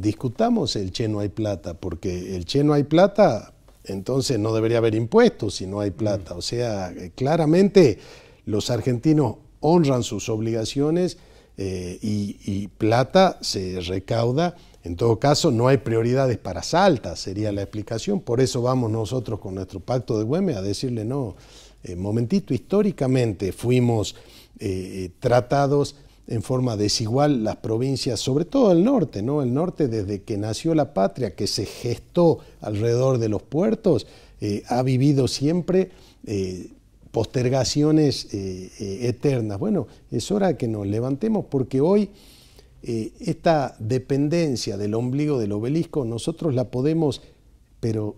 discutamos el che no hay plata, porque el che no hay plata, entonces no debería haber impuestos si no hay plata. O sea, claramente los argentinos honran sus obligaciones eh, y, plata se recauda. En todo caso, no hay prioridades para Salta, sería la explicación. Por eso vamos nosotros con nuestro pacto de Güemes a decirle, no, eh, momentito, históricamente fuimos eh, tratados en forma desigual las provincias, sobre todo el norte, ¿no? El norte desde que nació la patria, que se gestó alrededor de los puertos, eh, ha vivido siempre eh, postergaciones eh, eternas. Bueno, es hora que nos levantemos porque hoy esta dependencia del ombligo del obelisco nosotros la podemos, pero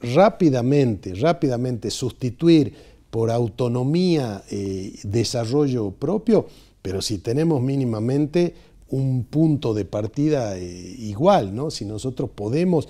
rápidamente, rápidamente sustituir por autonomía, desarrollo propio pero si tenemos mínimamente un punto de partida eh, igual, ¿no? si nosotros podemos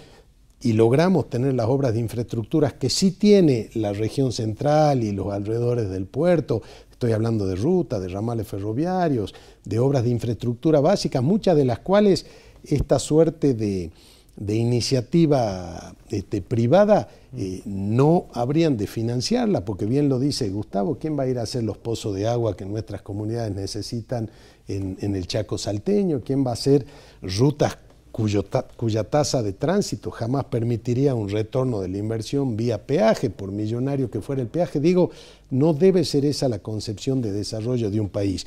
y logramos tener las obras de infraestructuras que sí tiene la región central y los alrededores del puerto, estoy hablando de rutas, de ramales ferroviarios, de obras de infraestructura básica, muchas de las cuales esta suerte de, de iniciativa este, privada eh, no habrían de financiarla, porque bien lo dice Gustavo, ¿quién va a ir a hacer los pozos de agua que nuestras comunidades necesitan en, el Chaco salteño? ¿Quién va a hacer rutas cuya tasa de tránsito jamás permitiría un retorno de la inversión vía peaje, por millonario que fuera el peaje? Digo, no debe ser esa la concepción de desarrollo de un país.